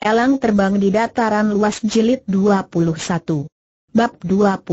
Elang terbang di dataran luas jilid 21. Bab 21.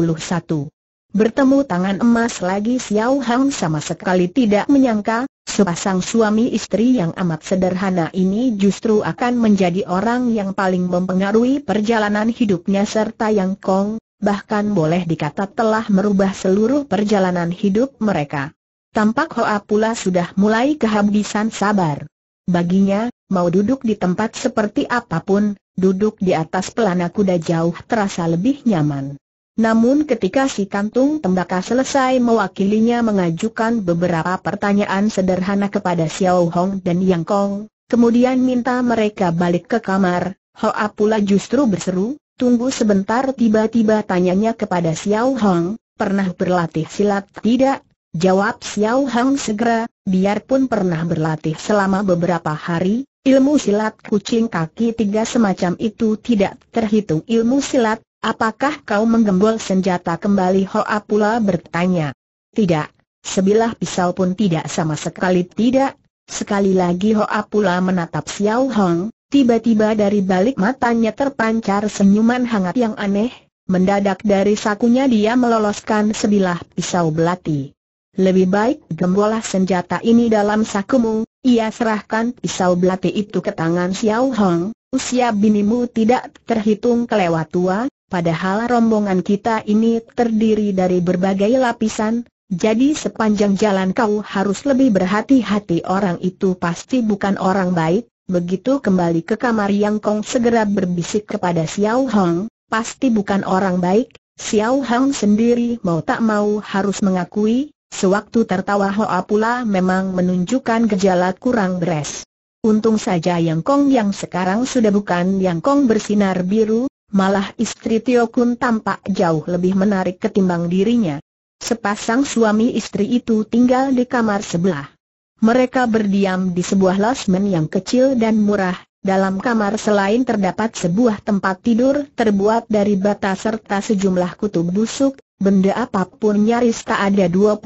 Bertemu tangan emas lagi Xiao Hang sama sekali tidak menyangka, sepasang suami istri yang amat sederhana ini justru akan menjadi orang yang paling mempengaruhi perjalanan hidupnya serta yang kong, bahkan boleh dikata telah merubah seluruh perjalanan hidup mereka. Tampak Hoa pula sudah mulai kehabisan sabar. Baginya, mau duduk di tempat seperti apapun, duduk di atas pelana kuda jauh terasa lebih nyaman. Namun ketika si kantung tembaka selesai mewakilinya mengajukan beberapa pertanyaan sederhana kepada Xiao Hong dan Yang Kong, kemudian minta mereka balik ke kamar, Hoa pula justru berseru, tunggu sebentar tiba-tiba tanyanya kepada Xiao Hong, pernah berlatih silat tidak? Jawab Xiao Hong segera, biarpun pernah berlatih selama beberapa hari, ilmu silat kucing kaki tiga semacam itu tidak terhitung ilmu silat, apakah kau menggembol senjata kembali Ho Apula bertanya. Tidak, sebilah pisau pun tidak sama sekali tidak, sekali lagi Ho Apula menatap Xiao Hong, tiba-tiba dari balik matanya terpancar senyuman hangat yang aneh, mendadak dari sakunya dia meloloskan sebilah pisau belati. Lebih baik gembolah senjata ini dalam sakumu, ia serahkan pisau belati itu ke tangan Xiao Hong, usia binimu tidak terhitung kelewat tua, padahal rombongan kita ini terdiri dari berbagai lapisan, jadi sepanjang jalan kau harus lebih berhati-hati orang itu pasti bukan orang baik, begitu kembali ke kamar Yang Kong segera berbisik kepada Xiao Hong, pasti bukan orang baik, Xiao Hong sendiri mau tak mau harus mengakui, Sewaktu tertawa Hoa pula memang menunjukkan gejala kurang beres. Untung saja Yang Kong yang sekarang sudah bukan Yang Kong bersinar biru, malah istri Tio Kun tampak jauh lebih menarik ketimbang dirinya. Sepasang suami istri itu tinggal di kamar sebelah. Mereka berdiam di sebuah losmen yang kecil dan murah, dalam kamar selain terdapat sebuah tempat tidur terbuat dari bata serta sejumlah kutub busuk, Benda apapun nyaris tak ada 25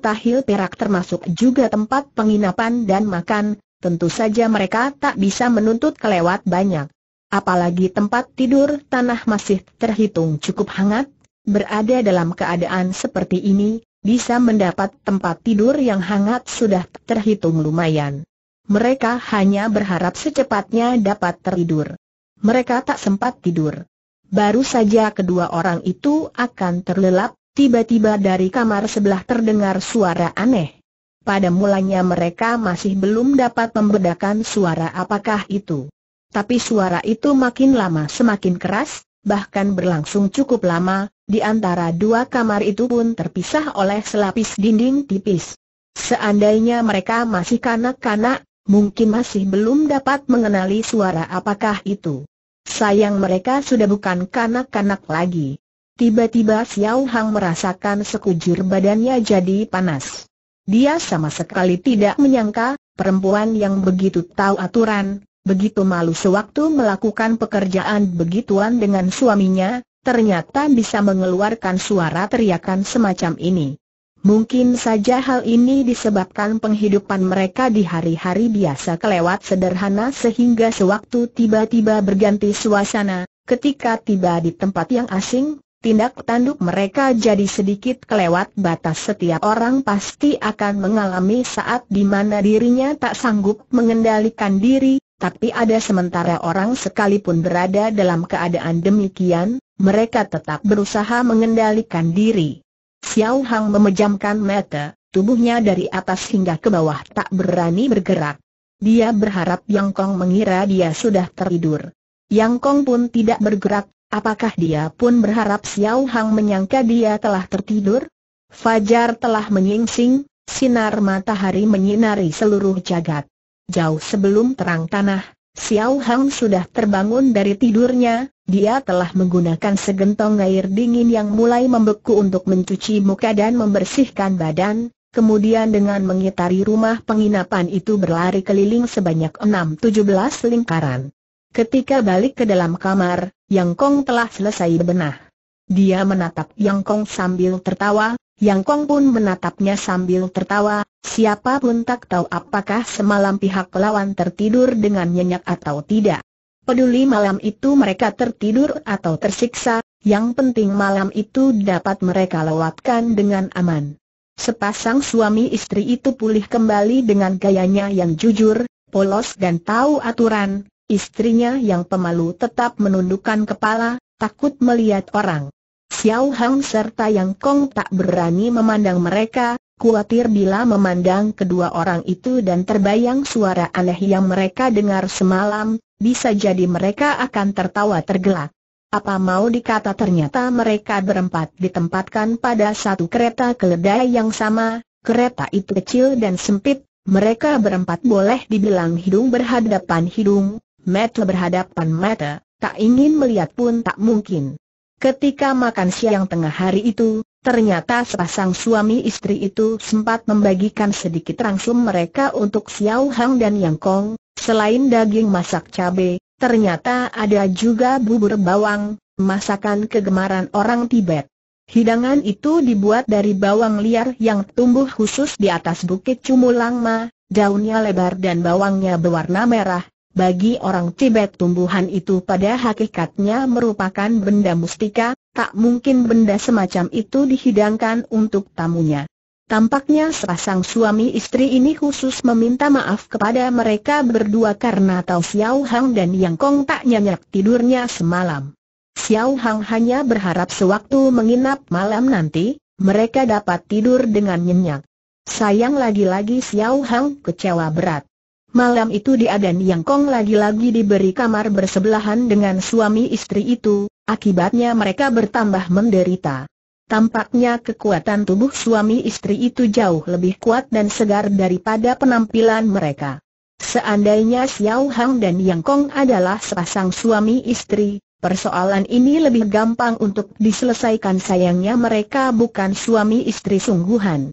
tahil perak termasuk juga tempat penginapan dan makan, tentu saja mereka tak bisa menuntut kelewat banyak. Apalagi tempat tidur tanah masih terhitung cukup hangat, berada dalam keadaan seperti ini, bisa mendapat tempat tidur yang hangat sudah terhitung lumayan. Mereka hanya berharap secepatnya dapat tertidur. Mereka tak sempat tidur. Baru saja kedua orang itu akan terlelap, tiba-tiba dari kamar sebelah terdengar suara aneh. Pada mulanya mereka masih belum dapat membedakan suara apakah itu. Tapi suara itu makin lama semakin keras, bahkan berlangsung cukup lama, di antara dua kamar itu pun terpisah oleh selapis dinding tipis. Seandainya mereka masih kanak-kanak, mungkin masih belum dapat mengenali suara apakah itu. Sayang mereka sudah bukan kanak-kanak lagi. Tiba-tiba Xiao Hang merasakan sekujur badannya jadi panas. Dia sama sekali tidak menyangka, perempuan yang begitu tahu aturan, begitu malu sewaktu melakukan pekerjaan begituan dengan suaminya, ternyata bisa mengeluarkan suara teriakan semacam ini. Mungkin saja hal ini disebabkan penghidupan mereka di hari-hari biasa kelewat sederhana sehingga sewaktu tiba-tiba berganti suasana, ketika tiba di tempat yang asing, tindak tanduk mereka jadi sedikit kelewat batas setiap orang pasti akan mengalami saat di mana dirinya tak sanggup mengendalikan diri, tapi ada sementara orang sekalipun berada dalam keadaan demikian, mereka tetap berusaha mengendalikan diri. Xiao Hang memejamkan mata, tubuhnya dari atas hingga ke bawah tak berani bergerak. Dia berharap Yang Kong mengira dia sudah tertidur. Yang Kong pun tidak bergerak, apakah dia pun berharap Xiao Hang menyangka dia telah tertidur? Fajar telah menyingsing, sinar matahari menyinari seluruh jagat. Jauh sebelum terang tanah, Xiao Hang sudah terbangun dari tidurnya, dia telah menggunakan segentong air dingin yang mulai membeku untuk mencuci muka dan membersihkan badan, kemudian dengan mengitari rumah penginapan itu berlari keliling sebanyak 6-17 lingkaran. Ketika balik ke dalam kamar, Yang Kong telah selesai berbenah. Dia menatap Yang Kong sambil tertawa, yang Kong pun menatapnya sambil tertawa, Siapapun tak tahu apakah semalam pihak lawan tertidur dengan nyenyak atau tidak. Peduli malam itu mereka tertidur atau tersiksa, yang penting malam itu dapat mereka lewatkan dengan aman. Sepasang suami istri itu pulih kembali dengan gayanya yang jujur, polos dan tahu aturan, istrinya yang pemalu tetap menundukkan kepala, takut melihat orang. Xiao Hang serta Yang Kong tak berani memandang mereka, khawatir bila memandang kedua orang itu dan terbayang suara aneh yang mereka dengar semalam, bisa jadi mereka akan tertawa tergelak. Apa mau dikata ternyata mereka berempat ditempatkan pada satu kereta keledai yang sama, kereta itu kecil dan sempit, mereka berempat boleh dibilang hidung berhadapan hidung, mata berhadapan mata, tak ingin melihat pun tak mungkin. Ketika makan siang tengah hari itu, ternyata sepasang suami istri itu sempat membagikan sedikit rangsum mereka untuk Xiao Hang dan Yang Kong, selain daging masak cabai, ternyata ada juga bubur bawang, masakan kegemaran orang Tibet. Hidangan itu dibuat dari bawang liar yang tumbuh khusus di atas bukit Cumulangma, daunnya lebar dan bawangnya berwarna merah, bagi orang Tibet tumbuhan itu pada hakikatnya merupakan benda mustika, tak mungkin benda semacam itu dihidangkan untuk tamunya. Tampaknya sepasang suami istri ini khusus meminta maaf kepada mereka berdua karena Tao Xiao Hang dan Yang Kong tak nyenyak tidurnya semalam. Xiao Hang hanya berharap sewaktu menginap malam nanti, mereka dapat tidur dengan nyenyak. Sayang lagi-lagi Xiao Hang kecewa berat. Malam itu dia dan Yang Kong lagi-lagi diberi kamar bersebelahan dengan suami istri itu, akibatnya mereka bertambah menderita. Tampaknya kekuatan tubuh suami istri itu jauh lebih kuat dan segar daripada penampilan mereka. Seandainya Xiao Hang dan Yang Kong adalah sepasang suami istri, persoalan ini lebih gampang untuk diselesaikan sayangnya mereka bukan suami istri sungguhan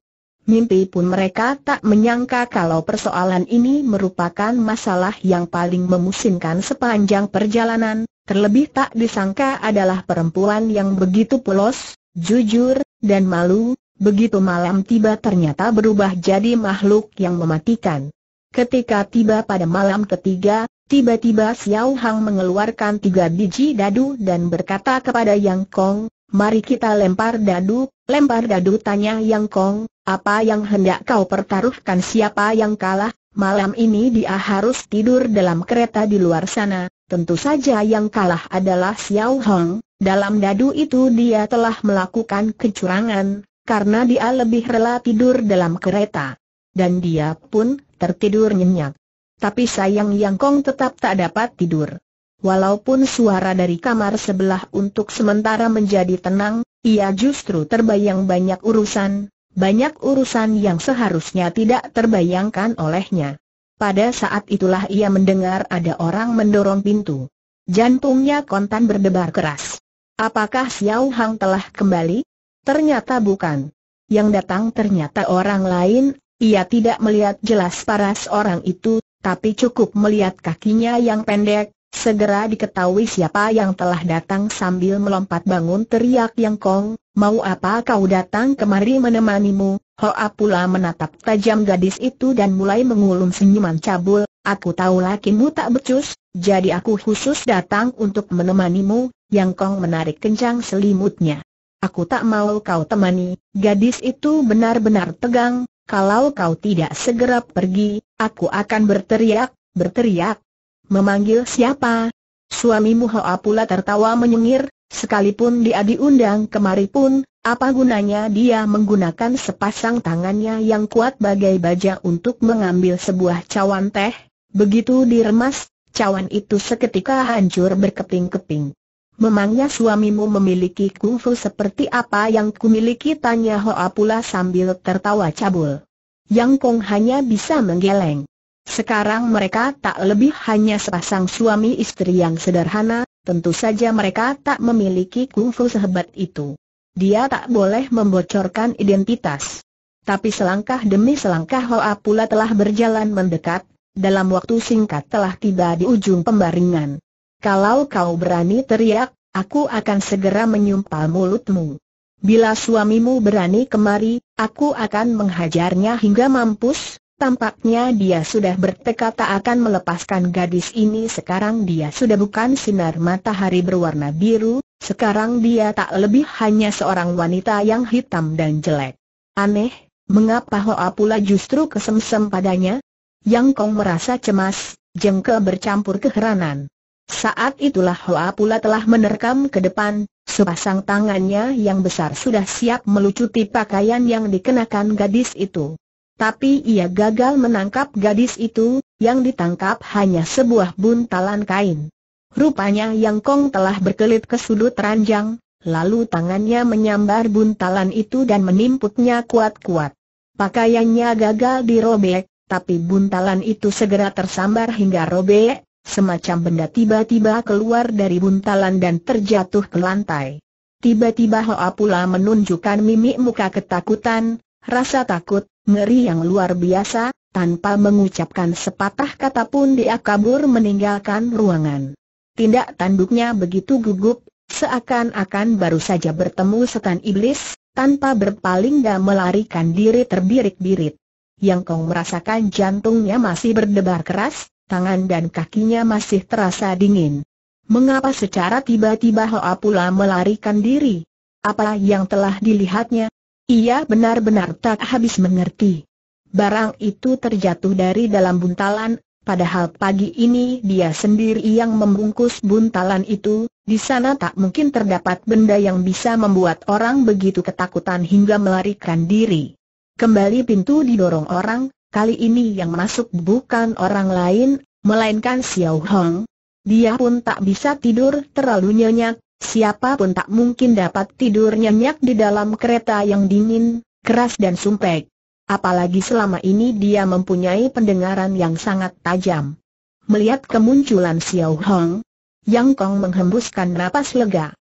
mimpi pun mereka tak menyangka kalau persoalan ini merupakan masalah yang paling memusingkan sepanjang perjalanan, terlebih tak disangka adalah perempuan yang begitu polos, jujur, dan malu, begitu malam tiba ternyata berubah jadi makhluk yang mematikan. Ketika tiba pada malam ketiga, tiba-tiba Xiao Hang mengeluarkan tiga biji dadu dan berkata kepada Yang Kong, Mari kita lempar dadu, lempar dadu tanya Yang Kong, apa yang hendak kau pertaruhkan siapa yang kalah, malam ini dia harus tidur dalam kereta di luar sana, tentu saja yang kalah adalah Xiao Hong, dalam dadu itu dia telah melakukan kecurangan, karena dia lebih rela tidur dalam kereta. Dan dia pun tertidur nyenyak. Tapi sayang Yang Kong tetap tak dapat tidur. Walaupun suara dari kamar sebelah untuk sementara menjadi tenang, ia justru terbayang banyak urusan, banyak urusan yang seharusnya tidak terbayangkan olehnya. Pada saat itulah ia mendengar ada orang mendorong pintu. Jantungnya kontan berdebar keras. Apakah Xiao Hang telah kembali? Ternyata bukan. Yang datang ternyata orang lain, ia tidak melihat jelas paras orang itu, tapi cukup melihat kakinya yang pendek, Segera diketahui siapa yang telah datang sambil melompat bangun teriak yang kong, mau apa kau datang kemari menemanimu? Hoa pula menatap tajam gadis itu dan mulai mengulum senyuman cabul, aku tahu lakimu tak becus, jadi aku khusus datang untuk menemanimu, Yang Kong menarik kencang selimutnya. Aku tak mau kau temani, gadis itu benar-benar tegang, kalau kau tidak segera pergi, aku akan berteriak, berteriak. Memanggil siapa? Suamimu Hoa pula tertawa menyengir, Sekalipun dia diundang kemari pun, apa gunanya dia menggunakan sepasang tangannya yang kuat bagai baja untuk mengambil sebuah cawan teh? Begitu diremas, cawan itu seketika hancur berkeping-keping. Memangnya suamimu memiliki kungfu seperti apa yang kumiliki? Tanya Hoa pula sambil tertawa cabul. Yang Kong hanya bisa menggeleng. Sekarang mereka tak lebih hanya sepasang suami istri yang sederhana, Tentu saja mereka tak memiliki kungfu sehebat itu. Dia tak boleh membocorkan identitas. Tapi selangkah demi selangkah Hoa pula telah berjalan mendekat, dalam waktu singkat telah tiba di ujung pembaringan. Kalau kau berani teriak, aku akan segera menyumpal mulutmu. Bila suamimu berani kemari, aku akan menghajarnya hingga mampus, Tampaknya dia sudah bertekad tak akan melepaskan gadis ini sekarang dia sudah bukan sinar matahari berwarna biru, sekarang dia tak lebih hanya seorang wanita yang hitam dan jelek. Aneh, mengapa Hoa pula justru kesemsem padanya? Yang Kong merasa cemas, jengkel bercampur keheranan. Saat itulah Hoa pula telah menerkam ke depan, sepasang tangannya yang besar sudah siap melucuti pakaian yang dikenakan gadis itu tapi ia gagal menangkap gadis itu, yang ditangkap hanya sebuah buntalan kain. Rupanya Yang Kong telah berkelit ke sudut ranjang, lalu tangannya menyambar buntalan itu dan menimputnya kuat-kuat. Pakaiannya gagal dirobek, tapi buntalan itu segera tersambar hingga robek, semacam benda tiba-tiba keluar dari buntalan dan terjatuh ke lantai. Tiba-tiba Hoa pula menunjukkan mimik muka ketakutan, rasa takut, ngeri yang luar biasa, tanpa mengucapkan sepatah kata pun dia kabur meninggalkan ruangan. Tindak tanduknya begitu gugup, seakan-akan baru saja bertemu setan iblis, tanpa berpaling dan melarikan diri terbirik-birit. Yang kau merasakan jantungnya masih berdebar keras, tangan dan kakinya masih terasa dingin. Mengapa secara tiba-tiba Hoa pula melarikan diri? Apa yang telah dilihatnya? Ia benar-benar tak habis mengerti. Barang itu terjatuh dari dalam buntalan, padahal pagi ini dia sendiri yang membungkus buntalan itu, di sana tak mungkin terdapat benda yang bisa membuat orang begitu ketakutan hingga melarikan diri. Kembali pintu didorong orang, kali ini yang masuk bukan orang lain, melainkan Xiao Hong. Dia pun tak bisa tidur terlalu nyenyak, Siapapun tak mungkin dapat tidur nyenyak di dalam kereta yang dingin, keras dan sumpek. Apalagi selama ini dia mempunyai pendengaran yang sangat tajam. Melihat kemunculan Xiao Hong, Yang Kong menghembuskan napas lega.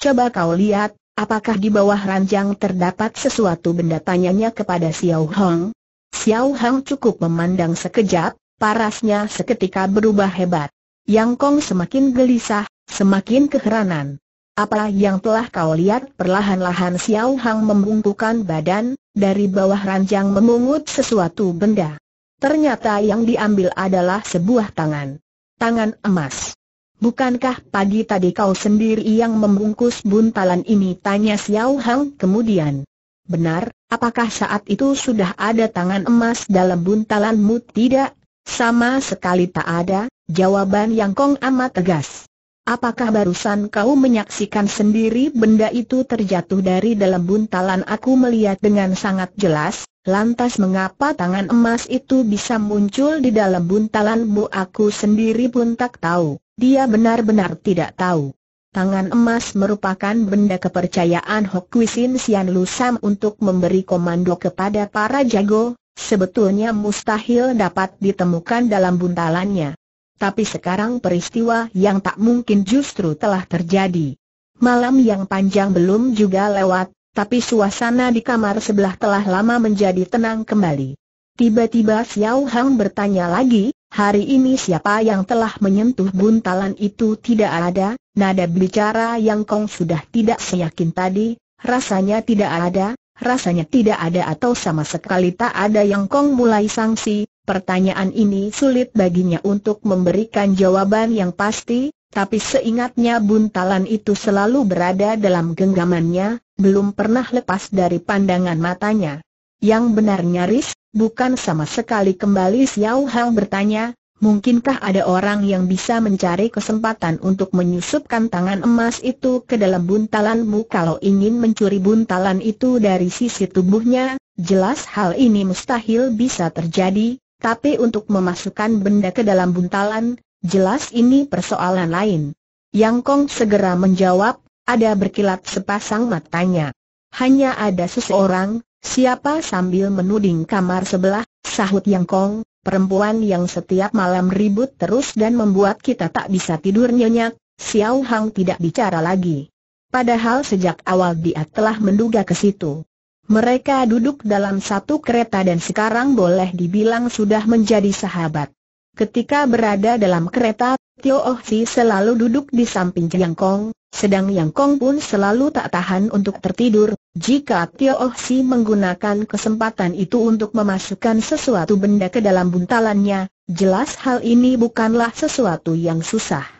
Coba kau lihat, apakah di bawah ranjang terdapat sesuatu benda tanyanya kepada Xiao Hong. Xiao Hong cukup memandang sekejap, parasnya seketika berubah hebat. Yang Kong semakin gelisah, semakin keheranan. Apa yang telah kau lihat? Perlahan-lahan Xiao Hang membungkukan badan, dari bawah ranjang memungut sesuatu benda. Ternyata yang diambil adalah sebuah tangan. Tangan emas. Bukankah pagi tadi kau sendiri yang membungkus buntalan ini? Tanya Xiao Hang kemudian. Benar, apakah saat itu sudah ada tangan emas dalam buntalanmu? Tidak, sama sekali tak ada, jawaban Yang Kong amat tegas. Apakah barusan kau menyaksikan sendiri benda itu terjatuh dari dalam buntalan aku melihat dengan sangat jelas, lantas mengapa tangan emas itu bisa muncul di dalam buntalan bu aku sendiri pun tak tahu, dia benar-benar tidak tahu. Tangan emas merupakan benda kepercayaan Hokui Sin Sian Lusam untuk memberi komando kepada para jago, sebetulnya mustahil dapat ditemukan dalam buntalannya. Tapi sekarang peristiwa yang tak mungkin justru telah terjadi. Malam yang panjang belum juga lewat, tapi suasana di kamar sebelah telah lama menjadi tenang kembali. Tiba-tiba Xiao Hang bertanya lagi, hari ini siapa yang telah menyentuh buntalan itu tidak ada, nada bicara Yang Kong sudah tidak seyakin tadi, rasanya tidak ada, rasanya tidak ada atau sama sekali tak ada Yang Kong mulai sangsi, Pertanyaan ini sulit baginya untuk memberikan jawaban yang pasti, tapi seingatnya buntalan itu selalu berada dalam genggamannya, belum pernah lepas dari pandangan matanya. Yang benar nyaris, bukan sama sekali kembali Xiao Hang bertanya, mungkinkah ada orang yang bisa mencari kesempatan untuk menyusupkan tangan emas itu ke dalam buntalanmu kalau ingin mencuri buntalan itu dari sisi tubuhnya, jelas hal ini mustahil bisa terjadi, tapi untuk memasukkan benda ke dalam buntalan, jelas ini persoalan lain. Yang Kong segera menjawab, ada berkilat sepasang matanya. Hanya ada seseorang, siapa sambil menuding kamar sebelah, sahut Yang Kong, perempuan yang setiap malam ribut terus dan membuat kita tak bisa tidur nyenyak, Xiao Hang tidak bicara lagi. Padahal sejak awal dia telah menduga ke situ. Mereka duduk dalam satu kereta dan sekarang boleh dibilang sudah menjadi sahabat. Ketika berada dalam kereta, Tio Oh Si selalu duduk di samping Yang Kong, sedang Yang Kong pun selalu tak tahan untuk tertidur. Jika Tio Oh Si menggunakan kesempatan itu untuk memasukkan sesuatu benda ke dalam buntalannya, jelas hal ini bukanlah sesuatu yang susah.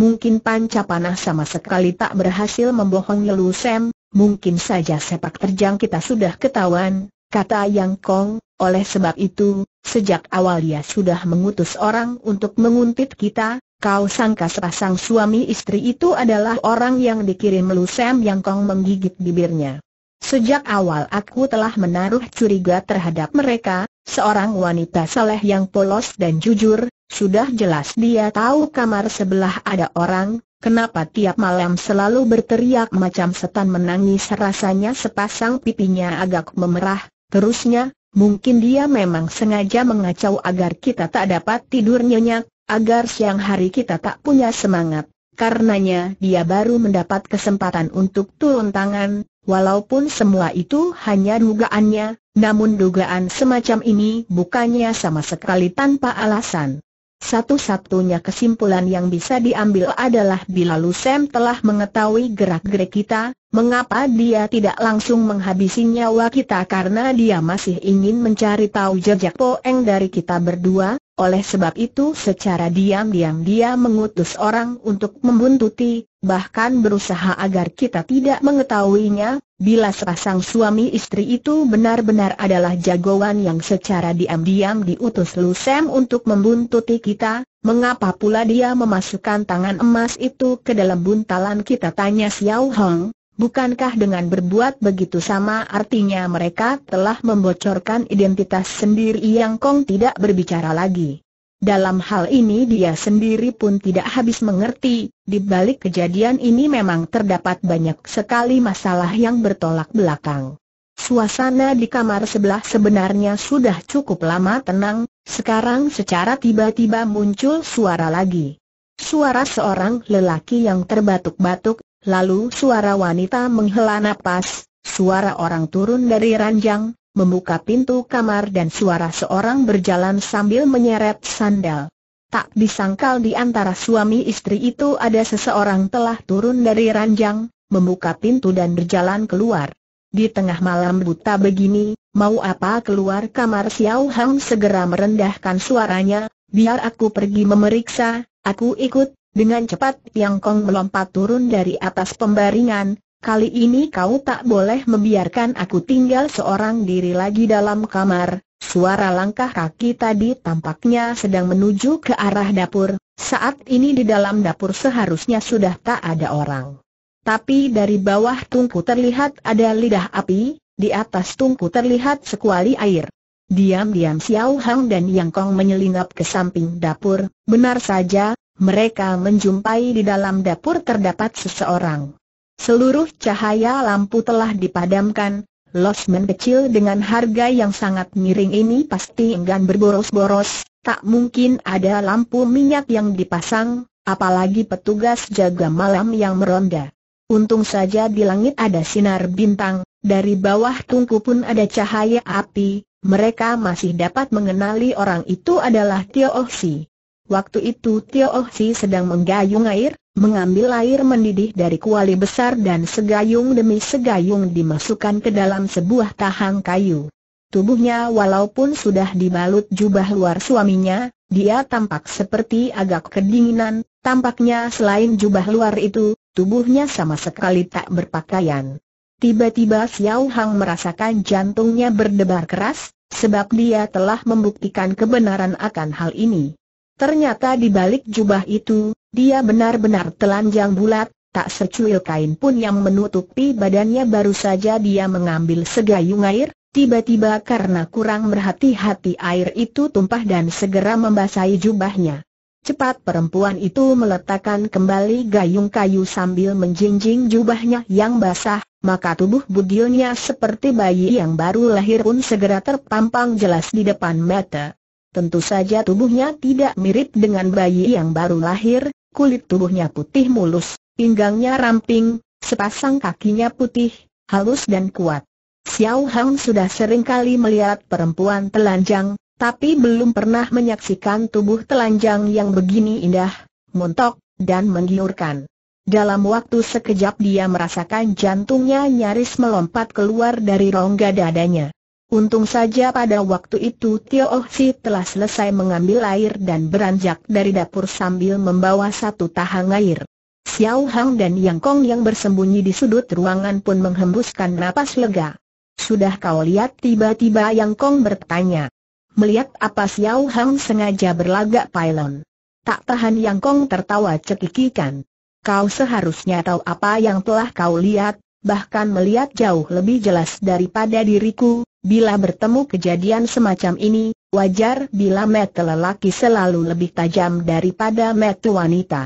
Mungkin panca panah sama sekali tak berhasil membohongi Lu Sam, Mungkin saja sepak terjang kita sudah ketahuan, kata Yang Kong, oleh sebab itu, sejak awal dia sudah mengutus orang untuk menguntit kita, Kau sangka sepasang suami istri itu adalah orang yang dikirim Lu Yang Kong menggigit bibirnya. Sejak awal aku telah menaruh curiga terhadap mereka, seorang wanita saleh yang polos dan jujur, sudah jelas dia tahu kamar sebelah ada orang, Kenapa tiap malam selalu berteriak macam setan menangis rasanya sepasang pipinya agak memerah, terusnya, mungkin dia memang sengaja mengacau agar kita tak dapat tidur nyenyak, agar siang hari kita tak punya semangat. Karenanya dia baru mendapat kesempatan untuk turun tangan, walaupun semua itu hanya dugaannya, namun dugaan semacam ini bukannya sama sekali tanpa alasan. Satu-satunya kesimpulan yang bisa diambil adalah bila Lusem telah mengetahui gerak-gerik kita, mengapa dia tidak langsung menghabisi nyawa kita karena dia masih ingin mencari tahu jejak Poeng dari kita berdua, oleh sebab itu secara diam-diam dia mengutus orang untuk membuntuti, bahkan berusaha agar kita tidak mengetahuinya, bila sepasang suami istri itu benar-benar adalah jagoan yang secara diam-diam diutus Lusem untuk membuntuti kita, mengapa pula dia memasukkan tangan emas itu ke dalam buntalan kita tanya Xiao Hong, Bukankah dengan berbuat begitu sama artinya mereka telah membocorkan identitas sendiri yang Kong tidak berbicara lagi? Dalam hal ini dia sendiri pun tidak habis mengerti, di balik kejadian ini memang terdapat banyak sekali masalah yang bertolak belakang. Suasana di kamar sebelah sebenarnya sudah cukup lama tenang, sekarang secara tiba-tiba muncul suara lagi. Suara seorang lelaki yang terbatuk-batuk, Lalu suara wanita menghela napas, suara orang turun dari ranjang, membuka pintu kamar dan suara seorang berjalan sambil menyeret sandal. Tak disangkal di antara suami istri itu ada seseorang telah turun dari ranjang, membuka pintu dan berjalan keluar. Di tengah malam buta begini, mau apa keluar kamar Xiao Hang segera merendahkan suaranya, biar aku pergi memeriksa, aku ikut, dengan cepat Yang Kong melompat turun dari atas pembaringan, kali ini kau tak boleh membiarkan aku tinggal seorang diri lagi dalam kamar. Suara langkah kaki tadi tampaknya sedang menuju ke arah dapur, saat ini di dalam dapur seharusnya sudah tak ada orang. Tapi dari bawah tungku terlihat ada lidah api, di atas tungku terlihat sekuali air. Diam-diam Xiao Hang dan Yang Kong menyelinap ke samping dapur, benar saja, mereka menjumpai di dalam dapur terdapat seseorang. Seluruh cahaya lampu telah dipadamkan, losmen kecil dengan harga yang sangat miring ini pasti enggan berboros-boros, tak mungkin ada lampu minyak yang dipasang, apalagi petugas jaga malam yang meronda. Untung saja di langit ada sinar bintang, dari bawah tungku pun ada cahaya api, mereka masih dapat mengenali orang itu adalah Tio Oksi. Waktu itu Tio Oh Si sedang menggayung air, mengambil air mendidih dari kuali besar dan segayung demi segayung dimasukkan ke dalam sebuah tahang kayu. Tubuhnya walaupun sudah dibalut jubah luar suaminya, dia tampak seperti agak kedinginan, tampaknya selain jubah luar itu, tubuhnya sama sekali tak berpakaian. Tiba-tiba Xiao Hang merasakan jantungnya berdebar keras, sebab dia telah membuktikan kebenaran akan hal ini. Ternyata di balik jubah itu, dia benar-benar telanjang bulat, tak secuil kain pun yang menutupi badannya baru saja dia mengambil segayung air, tiba-tiba karena kurang berhati-hati air itu tumpah dan segera membasahi jubahnya. Cepat perempuan itu meletakkan kembali gayung kayu sambil menjinjing jubahnya yang basah, maka tubuh bugilnya seperti bayi yang baru lahir pun segera terpampang jelas di depan mata. Tentu saja tubuhnya tidak mirip dengan bayi yang baru lahir, kulit tubuhnya putih mulus, pinggangnya ramping, sepasang kakinya putih, halus dan kuat. Xiao Hang sudah sering kali melihat perempuan telanjang, tapi belum pernah menyaksikan tubuh telanjang yang begini indah, montok, dan menggiurkan. Dalam waktu sekejap dia merasakan jantungnya nyaris melompat keluar dari rongga dadanya. Untung saja pada waktu itu Tio Oh Si telah selesai mengambil air dan beranjak dari dapur sambil membawa satu tahang air. Xiao Hang dan Yang Kong yang bersembunyi di sudut ruangan pun menghembuskan napas lega. Sudah kau lihat tiba-tiba Yang Kong bertanya. Melihat apa Xiao Hang sengaja berlagak pylon. Tak tahan Yang Kong tertawa cekikikan. Kau seharusnya tahu apa yang telah kau lihat, bahkan melihat jauh lebih jelas daripada diriku, Bila bertemu kejadian semacam ini, wajar bila mata lelaki selalu lebih tajam daripada mata wanita.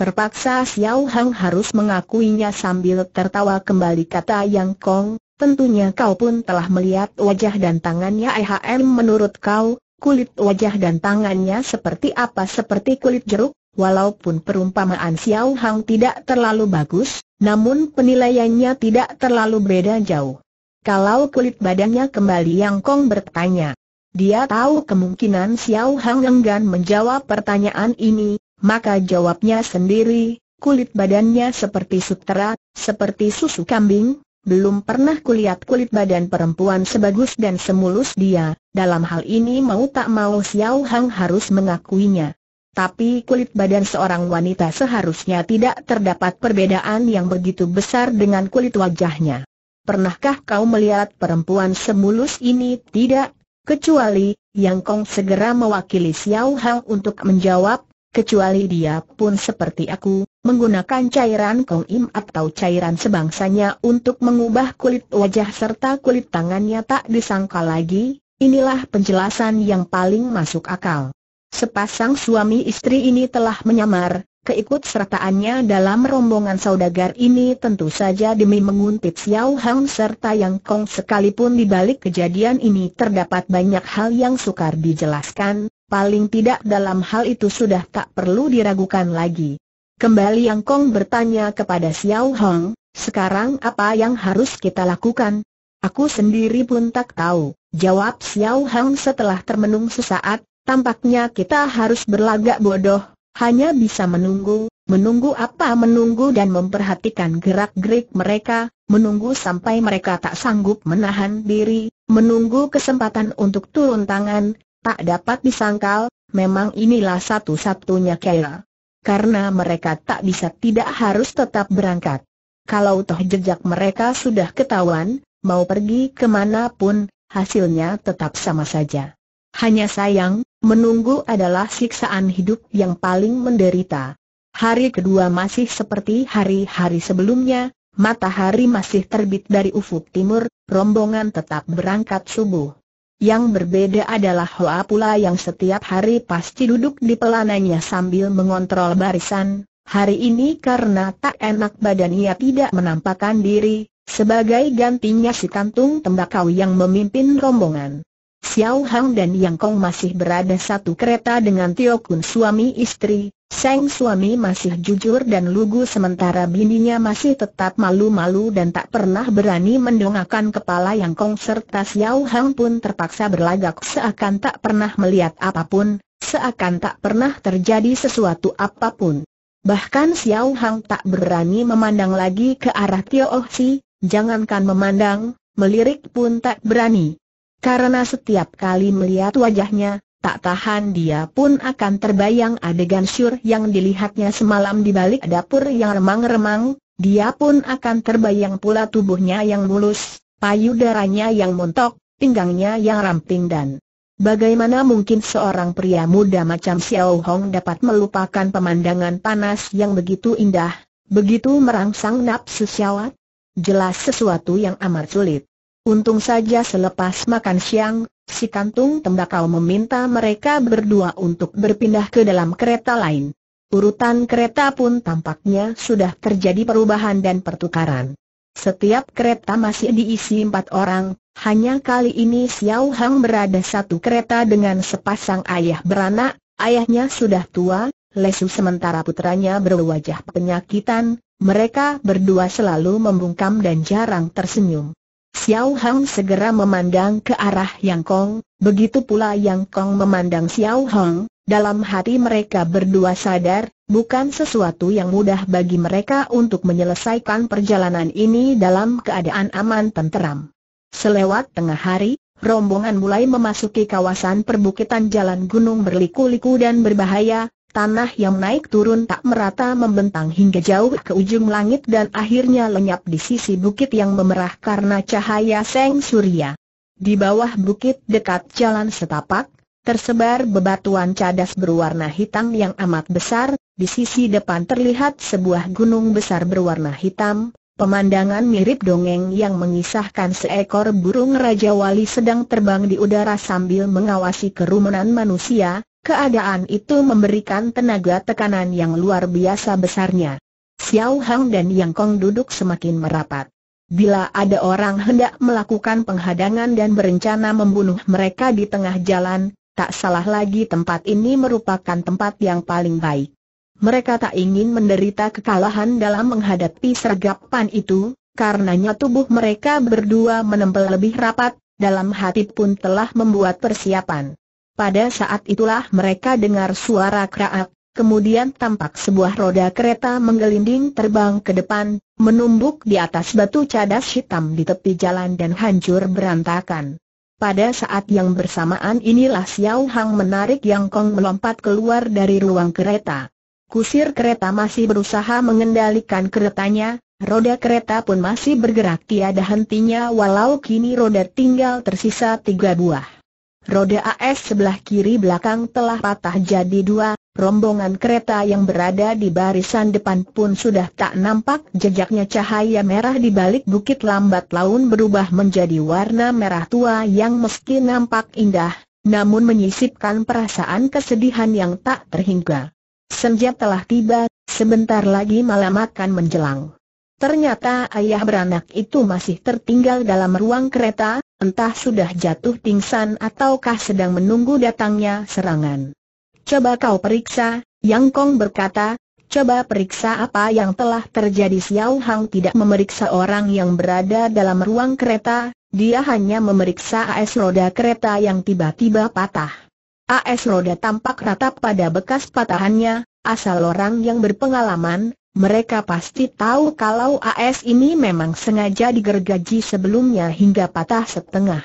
Terpaksa Xiao Hang harus mengakuinya sambil tertawa kembali kata Yang Kong, tentunya kau pun telah melihat wajah dan tangannya IHM menurut kau, kulit wajah dan tangannya seperti apa seperti kulit jeruk, walaupun perumpamaan Xiao Hang tidak terlalu bagus, namun penilaiannya tidak terlalu beda jauh. Kalau kulit badannya kembali Yang Kong bertanya. Dia tahu kemungkinan Xiao Hang enggan menjawab pertanyaan ini, maka jawabnya sendiri, kulit badannya seperti sutera, seperti susu kambing, belum pernah kulihat kulit badan perempuan sebagus dan semulus dia, dalam hal ini mau tak mau Xiao Hang harus mengakuinya. Tapi kulit badan seorang wanita seharusnya tidak terdapat perbedaan yang begitu besar dengan kulit wajahnya. Pernahkah kau melihat perempuan semulus ini? Tidak, kecuali, Yang Kong segera mewakili Xiao Hao untuk menjawab, kecuali dia pun seperti aku, menggunakan cairan Kong Im atau cairan sebangsanya untuk mengubah kulit wajah serta kulit tangannya tak disangka lagi, inilah penjelasan yang paling masuk akal. Sepasang suami istri ini telah menyamar, Keikutsertaannya dalam rombongan saudagar ini tentu saja demi menguntit Xiao Hang serta Yang Kong sekalipun di balik kejadian ini terdapat banyak hal yang sukar dijelaskan, paling tidak dalam hal itu sudah tak perlu diragukan lagi. Kembali Yang Kong bertanya kepada Xiao Hang, sekarang apa yang harus kita lakukan? Aku sendiri pun tak tahu, jawab Xiao Hang setelah termenung sesaat, tampaknya kita harus berlagak bodoh hanya bisa menunggu, menunggu apa menunggu dan memperhatikan gerak-gerik mereka, menunggu sampai mereka tak sanggup menahan diri, menunggu kesempatan untuk turun tangan, tak dapat disangkal, memang inilah satu-satunya kaya. Karena mereka tak bisa tidak harus tetap berangkat. Kalau toh jejak mereka sudah ketahuan, mau pergi kemana pun, hasilnya tetap sama saja. Hanya sayang, menunggu adalah siksaan hidup yang paling menderita. Hari kedua masih seperti hari-hari sebelumnya, matahari masih terbit dari ufuk timur, rombongan tetap berangkat subuh. Yang berbeda adalah Hoa pula yang setiap hari pasti duduk di pelananya sambil mengontrol barisan. Hari ini karena tak enak badan ia tidak menampakkan diri, sebagai gantinya si kantung tembakau yang memimpin rombongan. Xiao Hang dan Yang Kong masih berada satu kereta dengan Tio Kun suami istri, Seng suami masih jujur dan lugu sementara bininya masih tetap malu-malu dan tak pernah berani mendongakkan kepala Yang Kong serta Xiao Hang pun terpaksa berlagak seakan tak pernah melihat apapun, seakan tak pernah terjadi sesuatu apapun. Bahkan Xiao Hang tak berani memandang lagi ke arah Tio Oh Si, jangankan memandang, melirik pun tak berani. Karena setiap kali melihat wajahnya, tak tahan dia pun akan terbayang adegan syur yang dilihatnya semalam di balik dapur yang remang-remang, dia pun akan terbayang pula tubuhnya yang mulus, payudaranya yang montok, pinggangnya yang ramping dan Bagaimana mungkin seorang pria muda macam Xiao Hong dapat melupakan pemandangan panas yang begitu indah, begitu merangsang nafsu syawat? Jelas sesuatu yang amat sulit. Untung saja selepas makan siang, si kantung tembakau meminta mereka berdua untuk berpindah ke dalam kereta lain. Urutan kereta pun tampaknya sudah terjadi perubahan dan pertukaran. Setiap kereta masih diisi empat orang, hanya kali ini Xiao Hang berada satu kereta dengan sepasang ayah beranak, ayahnya sudah tua, lesu sementara putranya berwajah penyakitan, mereka berdua selalu membungkam dan jarang tersenyum. Xiao Hong segera memandang ke arah Yang Kong, begitu pula Yang Kong memandang Xiao Hong, dalam hati mereka berdua sadar, bukan sesuatu yang mudah bagi mereka untuk menyelesaikan perjalanan ini dalam keadaan aman tenteram. Selewat tengah hari, rombongan mulai memasuki kawasan perbukitan jalan gunung berliku-liku dan berbahaya, Tanah yang naik turun tak merata membentang hingga jauh ke ujung langit dan akhirnya lenyap di sisi bukit yang memerah karena cahaya seng surya. Di bawah bukit dekat jalan setapak, tersebar bebatuan cadas berwarna hitam yang amat besar, di sisi depan terlihat sebuah gunung besar berwarna hitam, pemandangan mirip dongeng yang mengisahkan seekor burung Raja Wali sedang terbang di udara sambil mengawasi kerumunan manusia, Keadaan itu memberikan tenaga tekanan yang luar biasa besarnya. Xiao Hang dan Yang Kong duduk semakin merapat. Bila ada orang hendak melakukan penghadangan dan berencana membunuh mereka di tengah jalan, tak salah lagi tempat ini merupakan tempat yang paling baik. Mereka tak ingin menderita kekalahan dalam menghadapi sergapan itu, karenanya tubuh mereka berdua menempel lebih rapat, dalam hati pun telah membuat persiapan. Pada saat itulah mereka dengar suara kraak, kemudian tampak sebuah roda kereta menggelinding terbang ke depan, menumbuk di atas batu cadas hitam di tepi jalan dan hancur berantakan. Pada saat yang bersamaan inilah Xiao Hang menarik Yang Kong melompat keluar dari ruang kereta. Kusir kereta masih berusaha mengendalikan keretanya, roda kereta pun masih bergerak tiada hentinya walau kini roda tinggal tersisa tiga buah. Roda AS sebelah kiri belakang telah patah jadi dua, rombongan kereta yang berada di barisan depan pun sudah tak nampak jejaknya cahaya merah di balik bukit lambat laun berubah menjadi warna merah tua yang meski nampak indah, namun menyisipkan perasaan kesedihan yang tak terhingga. Senja telah tiba, sebentar lagi malam akan menjelang. Ternyata ayah beranak itu masih tertinggal dalam ruang kereta, entah sudah jatuh pingsan ataukah sedang menunggu datangnya serangan. Coba kau periksa, Yang Kong berkata, coba periksa apa yang telah terjadi Xiao Hang tidak memeriksa orang yang berada dalam ruang kereta, dia hanya memeriksa AS roda kereta yang tiba-tiba patah. AS roda tampak rata pada bekas patahannya, asal orang yang berpengalaman, mereka pasti tahu kalau AS ini memang sengaja digergaji sebelumnya hingga patah setengah.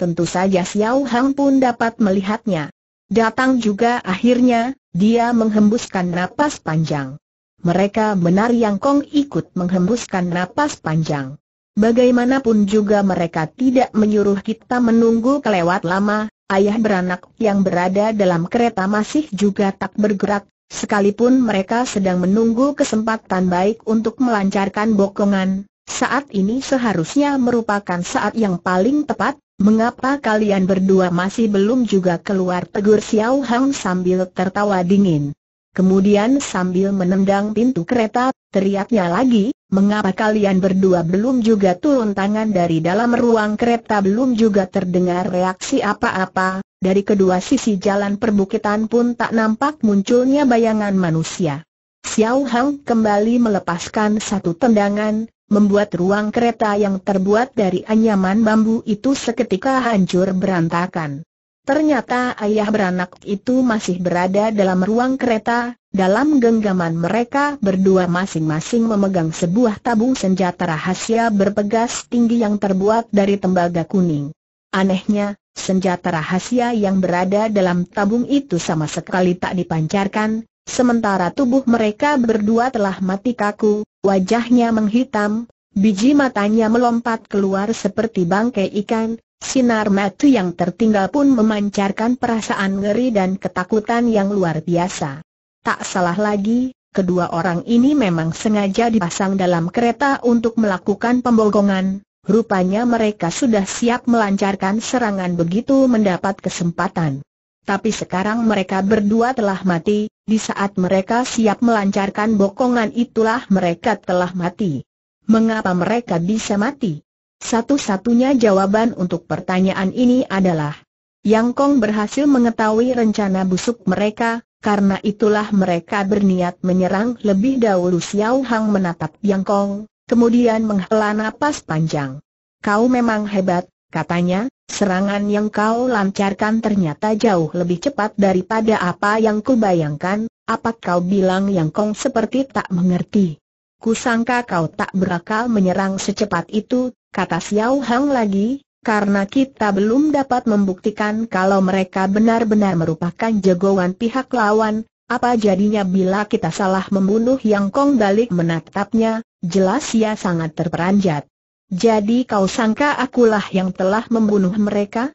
Tentu saja Xiao Hang pun dapat melihatnya. Datang juga akhirnya, dia menghembuskan napas panjang. Mereka benar yang Kong ikut menghembuskan napas panjang. Bagaimanapun juga mereka tidak menyuruh kita menunggu kelewat lama, ayah beranak yang berada dalam kereta masih juga tak bergerak, Sekalipun mereka sedang menunggu kesempatan baik untuk melancarkan bokongan, saat ini seharusnya merupakan saat yang paling tepat, mengapa kalian berdua masih belum juga keluar tegur Xiao Hang sambil tertawa dingin. Kemudian sambil menendang pintu kereta, teriaknya lagi, mengapa kalian berdua belum juga turun tangan dari dalam ruang kereta belum juga terdengar reaksi apa-apa, dari kedua sisi jalan perbukitan pun tak nampak munculnya bayangan manusia. Xiao Hang kembali melepaskan satu tendangan, membuat ruang kereta yang terbuat dari anyaman bambu itu seketika hancur berantakan. Ternyata ayah beranak itu masih berada dalam ruang kereta, dalam genggaman mereka berdua masing-masing memegang sebuah tabung senjata rahasia berpegas tinggi yang terbuat dari tembaga kuning. Anehnya, Senjata rahasia yang berada dalam tabung itu sama sekali tak dipancarkan, sementara tubuh mereka berdua telah mati kaku, wajahnya menghitam, biji matanya melompat keluar seperti bangkai ikan, sinar mata yang tertinggal pun memancarkan perasaan ngeri dan ketakutan yang luar biasa. Tak salah lagi, Kedua orang ini memang sengaja dipasang dalam kereta untuk melakukan pembogongan, Rupanya mereka sudah siap melancarkan serangan begitu mendapat kesempatan. Tapi sekarang mereka berdua telah mati, di saat mereka siap melancarkan bokongan itulah mereka telah mati. Mengapa mereka bisa mati? Satu-satunya jawaban untuk pertanyaan ini adalah Yang Kong berhasil mengetahui rencana busuk mereka, karena itulah mereka berniat menyerang lebih dahulu Xiao Hang menatap Yang Kong, kemudian menghela napas panjang. Kau memang hebat, katanya, serangan yang kau lancarkan ternyata jauh lebih cepat daripada apa yang kubayangkan, apa kau bilang yang kong seperti tak mengerti. Ku sangka kau tak berakal menyerang secepat itu, kata Xiao Hang lagi, karena kita belum dapat membuktikan kalau mereka benar-benar merupakan jagoan pihak lawan, apa jadinya bila kita salah membunuh Yang Kong balik menatapnya, jelas ia sangat terperanjat. Jadi kau sangka akulah yang telah membunuh mereka?